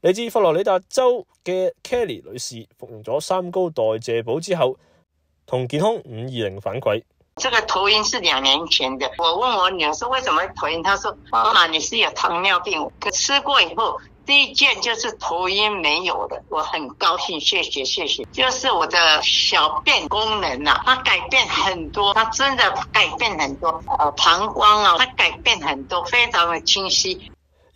嚟自佛罗里达州嘅 Kelly 女士服用咗三高代谢宝之后，同健康五二零反馈：，这个头晕是两年前的，我问我女儿说为什么头晕，她说妈妈你是有糖尿病，可吃过以后第一件就是头晕没有的，我很高兴，谢谢谢谢。就是我的小便功能啊，它改变很多，它真的改变很多，呃膀胱啊，它改变很多，非常的清晰。